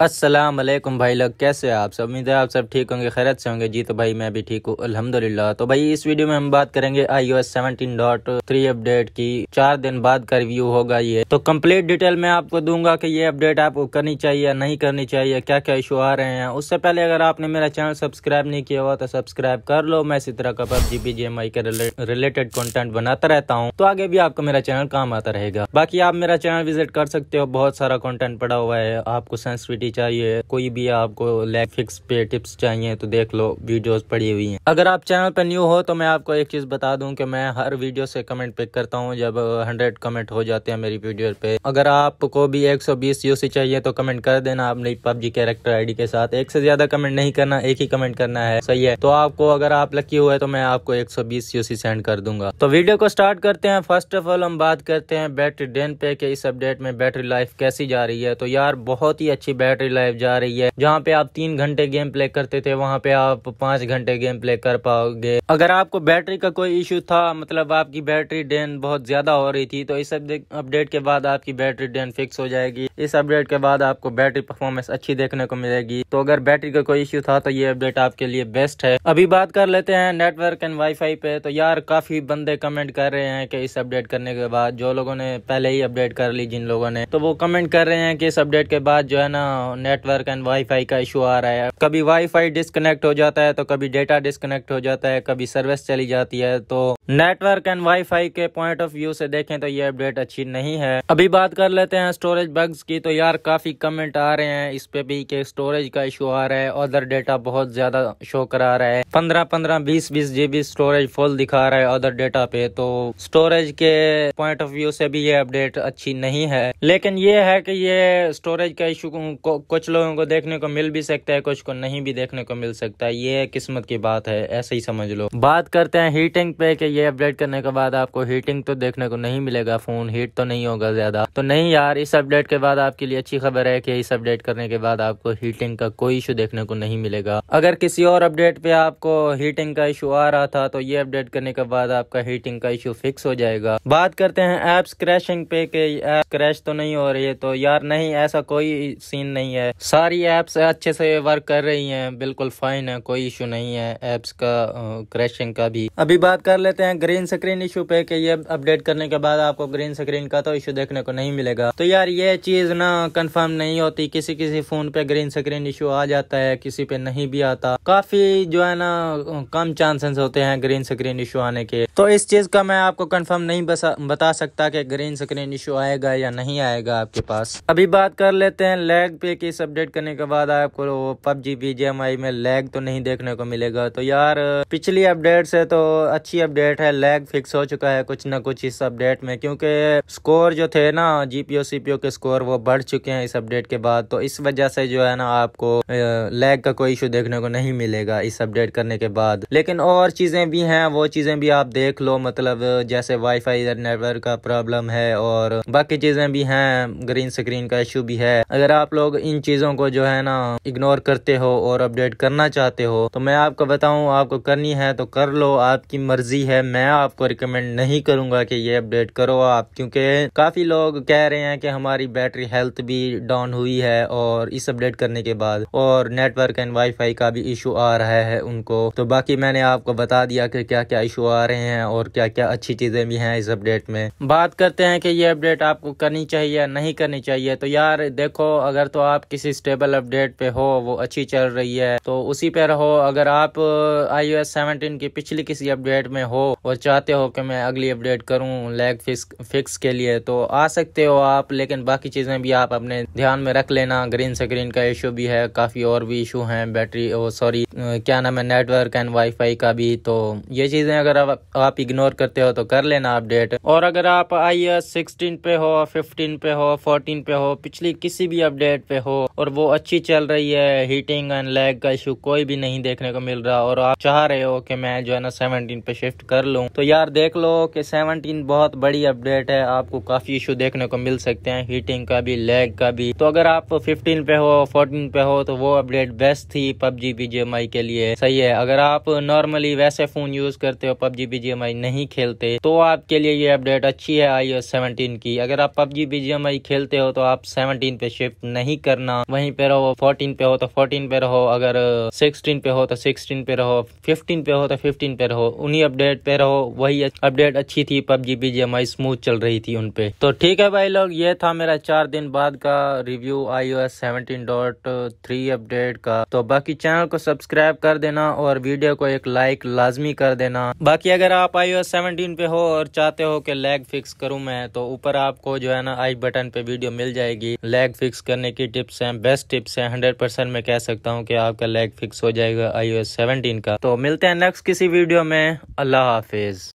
असलम भाई लोग कैसे आप सब उम्मीद है आप सब ठीक होंगे खैरत से होंगे जी तो भाई मैं भी ठीक हूँ अल्हम्दुलिल्लाह तो भाई इस वीडियो में हम बात करेंगे I O S seventeen dot three update की चार दिन बाद का रिव्यू होगा ये तो कंप्लीट डिटेल मैं आपको दूंगा कि ये अपडेट आपको करनी चाहिए या नहीं करनी चाहिए क्या क्या इशू आ रहे हैं उससे पहले अगर आपने मेरा चैनल सब्सक्राइब नहीं किया हुआ तो सब्सक्राइब कर लो मैं इसी तरह का पबजी पी जी के रिलेटेड कॉन्टेंट बनाता रहता हूँ तो आगे भी आपको मेरा चैनल काम आता रहेगा बाकी आप मेरा चैनल विजिट कर सकते हो बहुत सारा कॉन्टेंट पड़ा हुआ है आपको सेंसिटिविटी क्वालिटी चाहिए कोई भी आपको लेग फिक्स पे टिप्स चाहिए तो देख लो वीडियोस पड़ी हुई हैं अगर आप चैनल पर न्यू हो तो मैं आपको एक चीज़ बता दूं कि मैं हर वीडियो से कमेंट पिक करता हूं जब 100 कमेंट हो जाते हैं मेरी वीडियो पे अगर आपको भी 120 यूसी चाहिए तो कमेंट कर देना अपनी पबजी कैरेक्टर आईडी के साथ एक से ज्यादा कमेंट नहीं करना एक ही कमेंट करना है सही है तो आपको अगर आप लकी हुए तो मैं आपको एक यूसी सेंड कर दूंगा तो वीडियो को स्टार्ट करते हैं फर्स्ट ऑफ ऑल हम बात करते हैं बैटरी डेन पे के इस अपडेट में बैटरी लाइफ कैसी जा रही है तो यार बहुत ही अच्छी बैटरी बैटरी लाइफ जा रही है जहाँ पे आप तीन घंटे गेम प्ले करते थे वहाँ पे आप पांच घंटे गेम प्ले कर पाओगे अगर आपको बैटरी का कोई इशू था मतलब आपकी बैटरी डेन बहुत ज्यादा हो रही थी तो इस अपडेट के बाद आपकी बैटरी डेन फिक्स हो जाएगी इस अपडेट के बाद आपको बैटरी परफॉर्मेंस अच्छी देखने को मिलेगी तो अगर बैटरी का कोई इश्यू था तो ये अपडेट आपके लिए बेस्ट है अभी बात कर लेते हैं नेटवर्क एंड वाईफाई पे तो यार काफी बंदे कमेंट कर रहे हैं कि इस अपडेट करने के बाद जो लोगों ने पहले ही अपडेट कर ली जिन लोगों ने तो वो कमेंट कर रहे हैं कि इस अपडेट के बाद जो है ना नेटवर्क एंड वाईफाई का इशू आ रहा है कभी वाईफाई डिस्कनेक्ट हो जाता है तो कभी डेटा डिस्कनेक्ट हो जाता है कभी सर्विस चली जाती है तो नेटवर्क एंड वाईफाई के पॉइंट ऑफ व्यू से देखें तो ये अपडेट अच्छी नहीं है अभी बात कर लेते हैं स्टोरेज बग्स की तो यार काफ़ी कमेंट आ रहे हैं इस पे भी कि स्टोरेज का इशू आ रहा है अदर डेटा बहुत ज़्यादा शो करा रहा है पंद्रह पंद्रह बीस बीस जीबी स्टोरेज फुल दिखा रहा है अदर डेटा पे तो स्टोरेज के पॉइंट ऑफ व्यू से भी ये अपडेट अच्छी नहीं है लेकिन ये है की ये स्टोरेज का इशू कुछ लोगों को देखने को मिल भी सकता है कुछ को नहीं भी देखने को मिल सकता है ये किस्मत की बात है ऐसे ही समझ लो बात करते हैं हीटिंग पे की ये अपडेट करने के बाद आपको हीटिंग तो देखने को नहीं मिलेगा फ़ोन हीट तो नहीं होगा ज़्यादा तो नहीं यार इस अपडेट के बाद आपके लिए अच्छी खबर है कि इस अपडेट करने के बाद आपको हीटिंग का कोई इशू देखने को नहीं मिलेगा अगर किसी और अपडेट पे आपको हीटिंग का इशू आ रहा था तो ये अपडेट करने के बाद आपका हीटिंग का इशू फिक्स हो जाएगा बात करते हैं एप्स क्रैशिंग पे के ऐप क्रैश तो नहीं हो रही है तो यार नहीं ऐसा कोई सीन नहीं है सारी एप्स अच्छे से वर्क कर रही है बिल्कुल फाइन है कोई इशू नहीं है एप्स का क्रैशिंग का भी अभी बात कर लेते हैं हैं ग्रीन स्क्रीन इशू पे कि ये अपडेट करने के बाद आपको ग्रीन स्क्रीन का तो इशू देखने को नहीं मिलेगा तो यार ये चीज़ ना कंफर्म नहीं होती किसी किसी फ़ोन पे ग्रीन स्क्रीन इशू आ जाता है किसी पे नहीं भी आता काफ़ी जो है ना कम चांसेस होते हैं ग्रीन स्क्रीन इशू आने के तो इस चीज़ का मैं आपको कन्फर्म नहीं बता सकता की ग्रीन स्क्रीन इशू आएगा या नहीं आएगा आपके पास अभी बात कर लेते हैं लैग पे की इस अपडेट करने के बाद आपको पबजी बीजेम में लैग तो नहीं देखने को मिलेगा तो यार पिछली अपडेट से तो अच्छी अपडेट अपडेट है लैग फिक्स हो चुका है कुछ ना कुछ इस अपडेट में क्योंकि स्कोर जो थे ना जीपीओ सीपीओ के स्कोर वो बढ़ चुके हैं इस अपडेट के बाद तो इस वजह से जो है ना आपको लैग का कोई इशू देखने को नहीं मिलेगा इस अपडेट करने के बाद लेकिन और चीज़ें भी हैं वो चीज़ें भी आप देख लो मतलब जैसे वाईफाई नेटवर्क का प्रॉब्लम है और बाकी चीज़ें भी हैं ग्रीन स्क्रीन का इशू भी है अगर आप लोग इन चीज़ों को जो है ना इग्नोर करते हो और अपडेट करना चाहते हो तो मैं आपको बताऊं आपको करनी है तो कर लो आपकी मर्जी है मैं आपको रिकमेंड नहीं करूंगा कि ये अपडेट करो आप क्योंकि काफ़ी लोग कह रहे हैं कि हमारी बैटरी हेल्थ भी डाउन हुई है और इस अपडेट करने के बाद और नेटवर्क एंड वाईफाई का भी इशू आ रहा है उनको तो बाकी मैंने आपको बता दिया कि क्या क्या इशू आ रहे हैं और क्या क्या अच्छी चीज़ें भी हैं इस अपडेट में बात करते हैं कि ये अपडेट आपको करनी चाहिए या नहीं करनी चाहिए तो यार देखो अगर तो आप किसी स्टेबल अपडेट पे हो वो अच्छी चल रही है तो उसी पे रहो अगर आप आई ओ की पिछली किसी अपडेट में हो और चाहते हो कि मैं अगली अपडेट करूँ लेग फिक्स फिक्स के लिए तो आ सकते हो आप लेकिन बाकी चीज़ें भी आप अपने ध्यान में रख लेना ग्रीन स्क्रीन का इशू भी है काफ़ी और भी इशू हैं बैटरी सॉरी क्या नाम है नेटवर्क एंड वाईफाई का भी तो ये चीज़ें अगर आप, आप इग्नोर करते हो तो कर लेना अपडेट और अगर आप आई एस सिक्सटीन पे हो फिफ्टीन पे हो फोर्टीन पे हो पिछली किसी भी अपडेट पे हो और वो अच्छी चल रही है हीटिंग एंड लैग का इशू कोई भी नहीं देखने को मिल रहा और आप चाह रहे हो कि मैं जो है ना सेवनटीन पे शिफ्ट कर कर लूँ तो यार देख लो कि सेवनटीन बहुत बड़ी अपडेट है आपको काफ़ी इशू देखने को मिल सकते हैं हीटिंग का भी लेग का भी तो अगर आप फिफ्टीन पे हो फोर्टीन पे हो तो वो अपडेट बेस्ट थी पबजी बी के लिए सही है अगर आप नॉर्मली वैसे फ़ोन यूज़ करते हो पबजी बी नहीं खेलते तो आपके लिए ये अपडेट अच्छी है आई ओ की अगर आप पबजी बी खेलते हो तो आप सेवनटीन पे शिफ्ट नहीं करना वहीं पे रहो फोर्टीन पे हो तो फोर्टीन पे रहो अगर सिक्सटीन uh, पे हो तो सिक्सटीन पे रहो फिफ्टीन पे हो तो फिफ्टीन पे रहो उन्हीं अपडेट देखते रहो वही अपडेट अच्छी थी पबजी बीजी जी स्मूथ चल रही थी उनपे तो ठीक है भाई लोग ये था मेरा चार दिन बाद का रिव्यू आई ओ अपडेट का तो बाकी चैनल को सब्सक्राइब कर देना और वीडियो को एक लाइक लाजमी कर देना बाकी अगर आप आई ओ पे हो और चाहते हो कि लैग फिक्स करूं मैं तो ऊपर आपको जो है ना आई बटन पे वीडियो मिल जाएगी लैग फिक्स करने की टिप्स हैं बेस्ट टिप्स हैं हंड्रेड परसेंट मैं कह सकता हूँ कि आपका लैग फिक्स हो जाएगा आई ओ का तो मिलते हैं नेक्स्ट किसी वीडियो में अल्लाह stuff is